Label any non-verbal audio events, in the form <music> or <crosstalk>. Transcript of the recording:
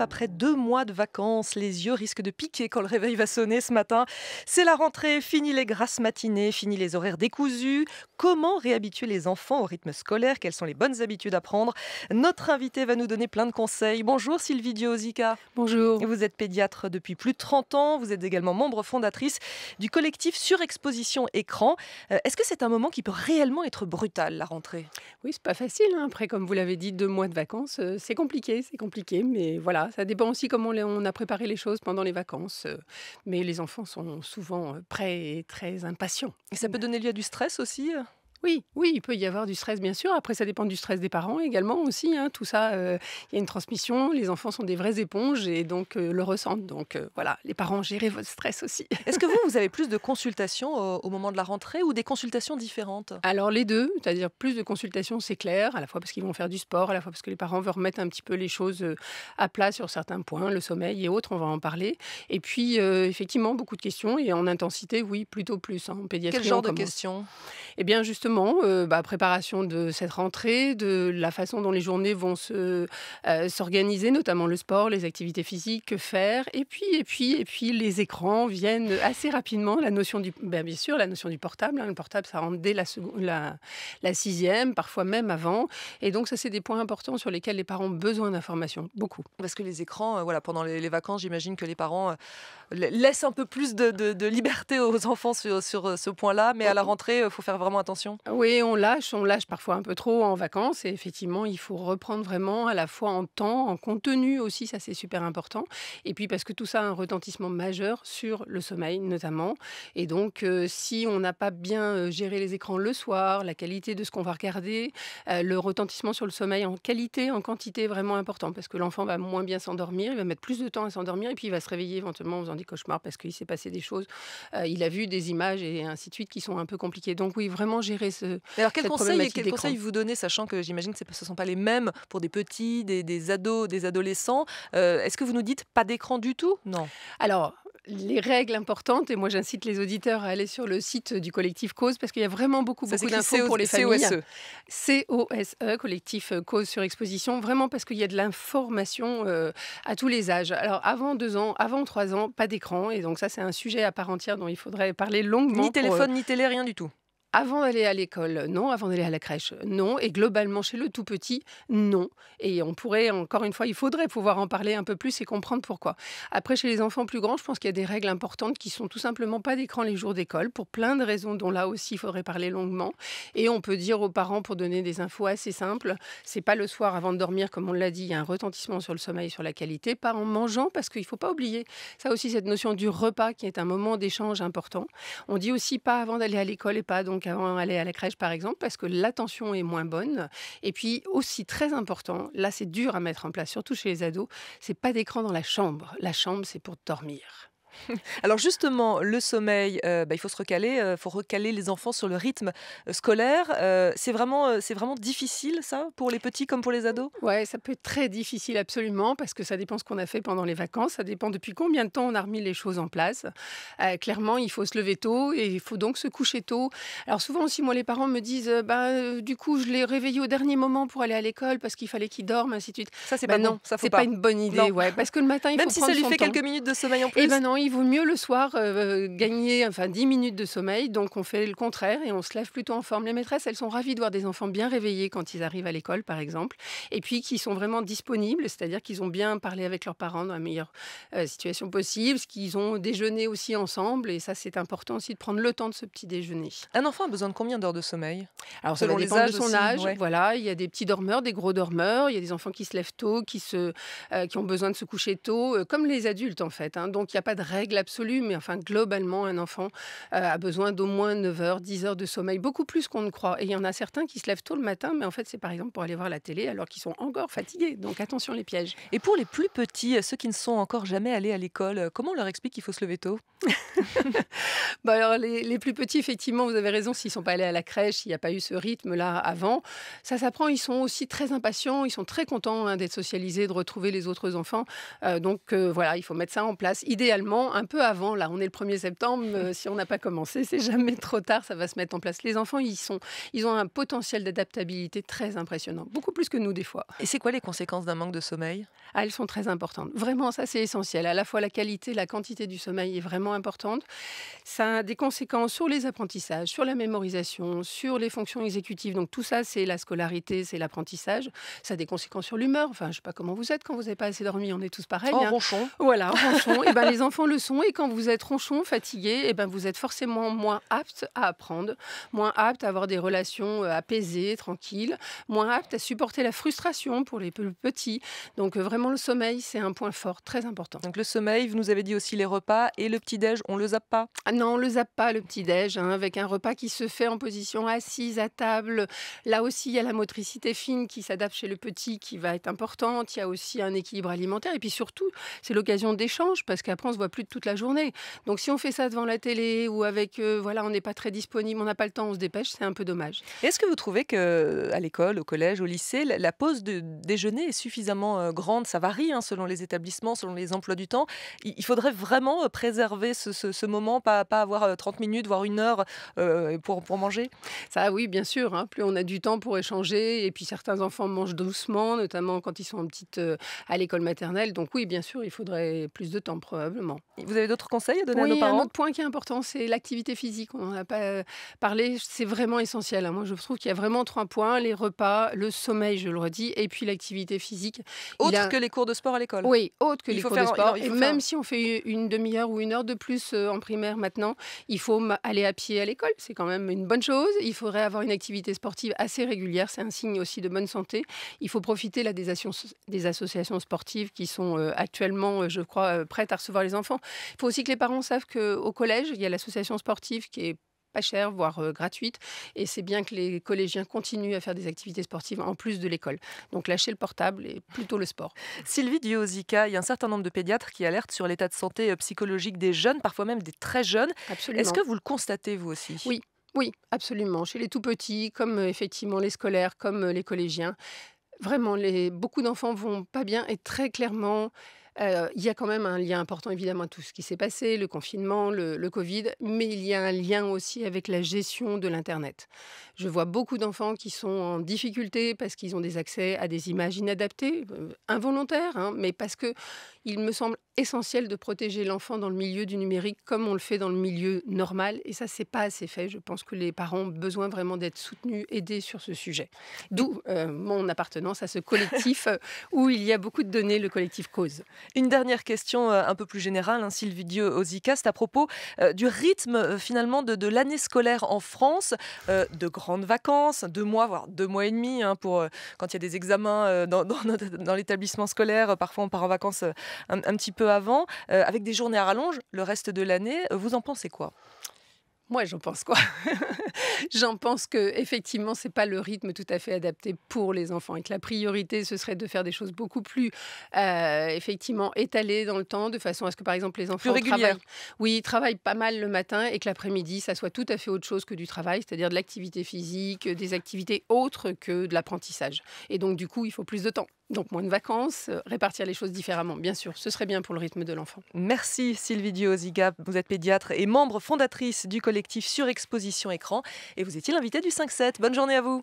Après deux mois de vacances, les yeux risquent de piquer quand le réveil va sonner ce matin. C'est la rentrée, fini les grasses matinées, fini les horaires décousus. Comment réhabituer les enfants au rythme scolaire Quelles sont les bonnes habitudes à prendre Notre invité va nous donner plein de conseils. Bonjour Sylvie Diozica. Bonjour. Vous êtes pédiatre depuis plus de 30 ans. Vous êtes également membre fondatrice du collectif Surexposition Écran. Euh, est-ce que c'est un moment qui peut réellement être brutal, la rentrée Oui, c'est pas facile. Hein. Après, comme vous l'avez dit, deux mois de vacances, euh, c'est compliqué, c'est compliqué, mais voilà ça dépend aussi comment on a préparé les choses pendant les vacances. Euh, mais les enfants sont souvent euh, prêts et très impatients. Et ça peut donner lieu à du stress aussi euh oui, oui, il peut y avoir du stress, bien sûr. Après, ça dépend du stress des parents également aussi. Hein. Tout ça, euh, il y a une transmission. Les enfants sont des vraies éponges et donc euh, le ressentent. Donc euh, voilà, les parents, gérez votre stress aussi. <laughs> Est-ce que vous, vous avez plus de consultations au, moment de la rentrée ou des consultations différentes Alors les deux, c'est-à-dire plus de consultations, c'est clair, à la fois parce qu'ils vont faire du sport, à la fois parce que les parents veulent remettre un petit peu les choses à plat sur certains points, le sommeil et autres, on va en parler. Et puis, effectivement, beaucoup de questions et en intensité, oui, plutôt plus. Hein, en pédiatrie, Quel genre de questions Eh bien, justement, euh, bah, préparation de cette rentrée, de la façon dont les journées vont se, euh, s'organiser, notamment le sport, les activités physiques, que faire. Et puis, et puis, et puis, les écrans viennent assez rapidement. La notion du, ben, bien sûr, la notion du portable. Hein. le portable, ça rentre dès la, sixième, parfois même avant. Et donc, ça, c'est des points importants sur lesquels les parents ont besoin d'informations, beaucoup. Parce que les écrans, euh, voilà, pendant les, vacances, j'imagine que les parents laissent un peu plus de, liberté aux enfants sur, sur ce point-là, mais à la rentrée, il faut faire vraiment attention oui, on lâche, on lâche parfois un peu trop en vacances et effectivement, il faut reprendre vraiment à la fois en temps, en contenu aussi, ça c'est super important. Et puis parce que tout ça a un retentissement majeur sur le sommeil notamment. Et donc, euh, si on n'a pas bien euh, géré les écrans le soir, la qualité de ce qu'on va regarder, euh, le retentissement sur le sommeil en qualité, en quantité vraiment important parce que l'enfant va moins bien s'endormir, il va mettre plus de temps à s'endormir et puis il va se réveiller éventuellement en faisant des cauchemars parce qu'il s'est passé des choses, il a vu des images et ainsi de suite qui sont un peu compliquées. Donc oui, vraiment gérer alors, quel conseil, vous donnez, sachant que j'imagine que ce ne sont pas les mêmes pour des petits, des, ados, des adolescents euh, Est-ce que vous nous dites pas d'écran du tout Non. Alors, les règles importantes, et moi j'incite les auditeurs à aller sur le site du collectif Cause parce qu'il y a vraiment beaucoup, beaucoup d'infos pour les e. familles. C-O-S-E collectif euh, Cause sur exposition, vraiment parce qu'il y a de l'information euh, à tous les âges. Alors avant deux ans, avant trois ans, pas d'écran, et donc ça c'est un sujet à part entière dont il faudrait parler longuement. Ni téléphone, ni télé, rien du tout. Avant d'aller à l'école, non. Avant d'aller à la crèche, non. Et globalement, chez le tout petit, non. Et on pourrait, encore une fois, il faudrait pouvoir en parler un peu plus et comprendre pourquoi. Après, chez les enfants plus grands, je pense qu'il y a des règles importantes qui sont tout simplement pas d'écran les jours d'école, pour plein de raisons dont là aussi, il faudrait parler longuement. Et on peut dire aux parents, pour donner des infos assez simples, c'est pas le soir avant de dormir, comme on l'a dit, il y a un retentissement sur le sommeil, sur la qualité, pas en mangeant, parce qu'il faut pas oublier ça aussi, cette notion du repas qui est un moment d'échange important. On dit aussi pas avant d'aller à l'école et pas donc avant d'aller à la crèche par exemple, parce que l'attention est moins bonne. Et puis aussi très important, là c'est dur à mettre en place, surtout chez les ados, c'est pas d'écran dans la chambre. La chambre, c'est pour dormir. <laughs> Alors justement, le sommeil, euh, bah, il faut se recaler, euh, faut recaler les enfants sur le rythme euh, scolaire. c'est vraiment, c'est vraiment difficile ça pour les petits comme pour les ados. Ouais, ça peut être très difficile absolument parce que ça dépend ce qu'on a fait pendant les vacances, ça dépend depuis combien de temps on a remis les choses en place. clairement, il faut se lever tôt et il faut donc se coucher tôt. Alors souvent aussi, moi les parents me disent, bah, du coup je l'ai réveillé au dernier moment pour aller à l'école parce qu'il fallait qu'il dorme, ainsi de suite. Ça c'est bah pas non, ça c'est pas. une bonne idée, ouais, parce que le matin il même si ça lui fait quelques minutes de sommeil en eh ben plus il vaut mieux le soir euh, euh, gagner enfin 10 minutes de sommeil. Donc on fait le contraire et on se lève plutôt en forme. Les maîtresses, elles sont ravies de voir des enfants bien réveillés quand ils arrivent à l'école, par exemple, et puis qui sont vraiment disponibles, c'est-à-dire qu'ils ont bien parlé avec leurs parents dans la meilleure euh, situation possible, qu'ils ont déjeuné aussi ensemble. Et ça, c'est important aussi de prendre le temps de ce petit déjeuner. Un enfant a besoin de combien d'heures de sommeil Alors selon les de son âge, voilà, il y a des petits dormeurs, des gros dormeurs, il y a des enfants qui se lèvent tôt, qui se, qui ont besoin de se coucher tôt, comme les adultes en fait. Hein. Donc il n'y a pas de règle absolue, mais enfin, globalement, un enfant euh, a besoin d'au moins 9 h 10 heures de sommeil, beaucoup plus qu'on ne croit. Et il y en a certains qui se lèvent tôt le matin, mais en fait, c'est par exemple pour aller voir la télé alors qu'ils sont encore fatigués. Donc attention les pièges. Et pour les plus petits, ceux qui ne sont encore jamais allés à l'école, comment on leur explique qu'il faut se lever tôt <laughs> bah alors, les, plus petits, effectivement, vous avez raison, s'ils ne sont pas allés à la crèche, s'il n'y a pas eu ce rythme-là avant, ça s'apprend. Ils sont aussi très impatients, ils sont très contents hein, d'être socialisés, de retrouver les autres enfants. Euh, donc euh, voilà, il faut mettre ça en place. Idéalement, un peu avant, là, on est le 1er septembre, euh, si on n'a pas commencé, c'est jamais trop tard, ça va se mettre en place. Les enfants, ils, sont, ils ont un potentiel d'adaptabilité très impressionnant, beaucoup plus que nous des fois. Et c'est quoi les conséquences d'un manque de sommeil ah, Elles sont très importantes. Vraiment, ça c'est essentiel. À la fois la qualité, la quantité du sommeil est vraiment importante. Ça a des conséquences sur les apprentissages, sur la mémorisation, sur les fonctions exécutives. Donc tout ça, c'est la scolarité, c'est l'apprentissage. Ça a des conséquences sur l'humeur. Enfin, je sais pas comment vous êtes quand vous n'avez pas assez dormi, on est tous pareils. Oh, en hein. ronchon. Voilà, en et eh ben, les enfants le Et quand vous êtes ronchon, fatigué, et eh ben vous êtes forcément moins apte à apprendre, moins apte à avoir des relations euh, apaisées, tranquilles, moins apte à supporter la frustration pour les plus petits. Donc euh, vraiment, le sommeil, c'est un point fort très important. Donc le sommeil, vous nous avez dit aussi les repas et le petit-déj, on le zappe pas ah Non, on le zappe pas, le petit-déj, hein, avec un repas qui se fait en position assise, à table. Là aussi, il y a la motricité fine qui s'adapte chez le petit, qui va être importante. Il y a aussi un équilibre alimentaire. Et puis surtout, c'est l'occasion d'échange parce qu'après, on se voit plus toute la journée. Donc si on fait ça devant la télé ou avec, euh, voilà, on n'est pas très disponible, on n'a pas le temps, on se dépêche, c'est un peu dommage. Est-ce que vous trouvez que euh, à l'école, au collège, au lycée, la, pause de déjeuner est suffisamment euh, grande Ça varie hein, selon les établissements, selon les emplois du temps. Il, faudrait vraiment préserver ce, moment, pas, avoir 30 minutes, voire une heure pour, manger Ça, oui, bien sûr. Hein. plus on a du temps pour échanger, et puis certains enfants mangent doucement, notamment quand ils sont en petite à l'école maternelle. Donc oui, bien sûr, il faudrait plus de temps probablement. Vous avez d'autres conseils à donner à nos parents Un autre point qui est important, c'est l'activité physique. On n'en a pas euh, parlé, c'est vraiment essentiel. Hein. Moi, je trouve qu'il y a vraiment trois points les repas, le sommeil, je le redis, et puis l'activité physique. Autre que les cours de sport à l'école Oui, autre que les cours de sport. et même si on fait une demi-heure ou une heure de plus euh, en primaire maintenant, il faut aller à pied à l'école. C'est quand même une bonne chose. Il faudrait avoir une activité sportive assez régulière. C'est un signe aussi de bonne santé. Il faut profiter des, associations sportives qui sont euh, actuellement, je crois, prêtes à recevoir les enfants. Il faut aussi que les parents savent qu'au collège, il y a l'association sportive qui est pas chère, voire euh, gratuite. Et c'est bien que les collégiens continuent à faire des activités sportives en plus de l'école. Donc lâcher le portable et plutôt le sport. Sylvie Diozica, il y a un certain nombre de pédiatres qui alertent sur l'état de santé euh, psychologique des jeunes, parfois même des très jeunes. Absolument. Est-ce que vous le constatez vous aussi Oui. Oui, absolument. Chez les tout petits, comme euh, effectivement les scolaires, comme les collégiens, vraiment, les, beaucoup d'enfants vont pas bien et très clairement, euh, il y a quand même un lien important évidemment à tout ce qui s'est passé, le confinement, le, Covid, mais il y a un lien aussi avec la gestion de l'Internet. Je vois beaucoup d'enfants qui sont en difficulté parce qu'ils ont des accès à des images inadaptées, euh, involontaires, hein, mais parce que il me semble essentiel de protéger l'enfant dans le milieu du numérique comme on le fait dans le milieu normal. Et ça, c'est pas assez fait. Je pense que les parents ont besoin vraiment d'être soutenus, aidés sur ce sujet. D'où euh, mon appartenance à ce collectif où il y a beaucoup de données, le collectif Cause. Une dernière question euh, un peu plus générale, hein, Sylvie Dieu Ozicast, à propos euh, du rythme euh, finalement de, l'année scolaire en France, de grandes vacances, deux mois, voire deux mois et demi, hein, pour, quand il y a des examens <laughs> dans, l'établissement scolaire, parfois on part en vacances un, un petit peu avant, avec des journées à rallonge le reste de l'année. Vous en pensez quoi moi, j'en pense quoi <laughs> J'en pense que effectivement, c'est pas le rythme tout à fait adapté pour les enfants et que la priorité ce serait de faire des choses beaucoup plus euh, effectivement étalées dans le temps, de façon à ce que par exemple les enfants travaillent. Oui, travaillent pas mal le matin et que l'après-midi, ça soit tout à fait autre chose que du travail, c'est-à-dire de l'activité physique, des activités autres que de l'apprentissage. Et donc du coup, il faut plus de temps donc moins de vacances, euh, répartir les choses différemment, bien sûr, ce serait bien pour le rythme de l'enfant. Merci Sylvie Dioziga, vous êtes pédiatre et membre fondatrice du collectif Surexposition Écran et vous étiez l'invité du 5-7. Bonne journée à vous.